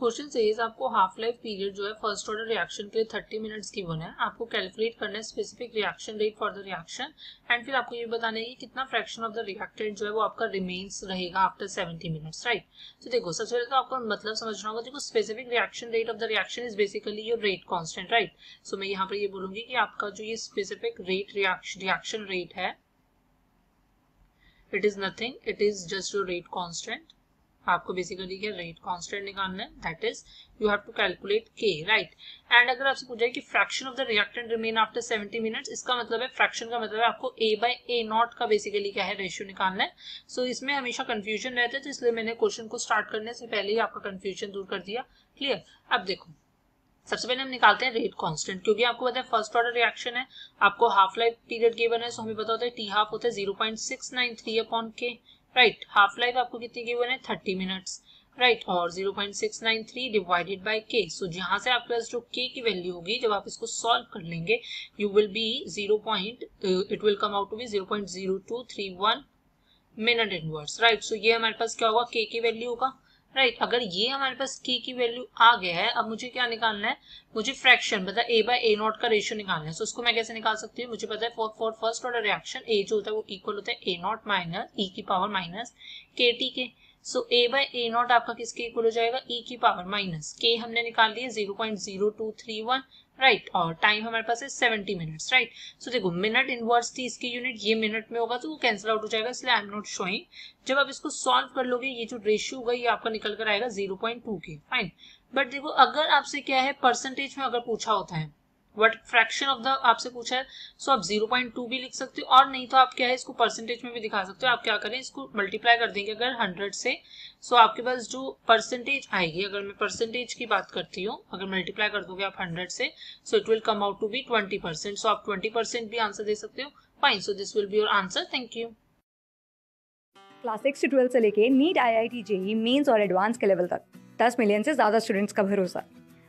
question series आपको half life period जो है फर्स्ट ऑर्डर रिएक्शन के लिए थर्टी मिनट्स की वन है आपको कैलकुलेट करना है specific reaction rate for the reaction and फिर आपको ये बताना है कि कितना फ्रैक्शन ऑफ द रिएक्टेंट जो है वो आपका रिमेन्स रहेगा आफ्टर सेवेंटी मिनट्स राइट तो देखो सबसे पहले तो आपको मतलब समझना होगा देखो specific reaction rate of the reaction is basically your rate constant right so मैं यहाँ पर ये बोलूंगी कि आपका जो ये स्पेसिफिक रेट रिएक्शन रेट है it is nothing it is just your rate constant आपको बेसिकली क्या रेट कॉन्स्टेंट निकालना है that is you have to calculate k right and अगर आपसे पूछा कि fraction of the reactant remain after 70 minutes इसका मतलब है फ्रैक्शन का मतलब है आपको ए बाय ए नॉट का बेसिकली क्या है रेशियो निकालना है सो so, इसमें हमेशा कन्फ्यूजन रहता है तो इसलिए मैंने क्वेश्चन को स्टार्ट करने से पहले ही आपका कन्फ्यूजन दूर कर दिया क्लियर अब देखो सबसे पहले हम निकालते हैं रेट कांस्टेंट क्योंकि आपको पता है फर्स्ट ऑर्डर रिएक्शन है आपको हाफ लाइफ पीरियड गिवन है सो हमें पता होता है टी हाफ होता है zero point six nine three upon k right half life आपको कितनी गिवन है थर्टी मिनट्स राइट और 0.693 डिवाइडेड बाय के सो जहां से आपके पास जो के की वैल्यू होगी जब आप इसको सॉल्व कर लेंगे you will be zero point it will come out to be zero point zero minute inverse right so ये हमारे पास क्या होगा के की वैल्यू होगा राइट अगर ये हमारे पास के की वैल्यू आ गया है अब मुझे क्या निकालना है मुझे फ्रैक्शन पता ए बाय ए नॉट का रेशियो निकालना है सो उसको मैं कैसे निकाल सकती हूँ मुझे पता है फर्स्ट ऑर्डर रिएक्शन ए जो होता है वो इक्वल होता है ए नॉट माइनस ई की पावर माइनस के टी के सो ए बाई ए नॉट आपका किसके इक्वल हो जाएगा ई e की पावर माइनस के हमने निकाल दिया zero point zero two three one right और टाइम हमारे पास है सेवेंटी मिनट्स राइट सो देखो मिनट इनवर्स थी इसकी यूनिट ये मिनट में होगा तो वो कैंसिल आउट हो जाएगा इसलिए आई एम नॉट शोइंग जब आप इसको सॉल्व कर लोगे ये जो रेशियो होगा ये आपका निकल कर आएगा zero point two k fine but देखो अगर आपसे क्या है परसेंटेज में अगर पूछा होता है बट फ्रैक्शन ऑफ द आपसे पूछा है सो so आप जीरो पॉइंट टू भी लिख सकते हो और नहीं तो आप क्या है इसको परसेंटेज में भी दिखा सकते हो आप क्या करें इसको मल्टीप्लाई कर देंगे अगर हंड्रेड से सो so आपके पास जो परसेंटेज आएगी अगर मैं परसेंटेज की बात करती हूँ अगर मल्टीप्लाई कर दोगे आप हंड्रेड से so it will come out to be twenty percent so आप ट्वेंटी परसेंट भी आंसर दे सकते हो fine so this will be your answer thank you class six से ट्वेल्थ से लेके NEET I I T JEE Mains और advance के लेवल तक दस मिलियन से ज़्यादा स्टूडेंट्स का भरोसा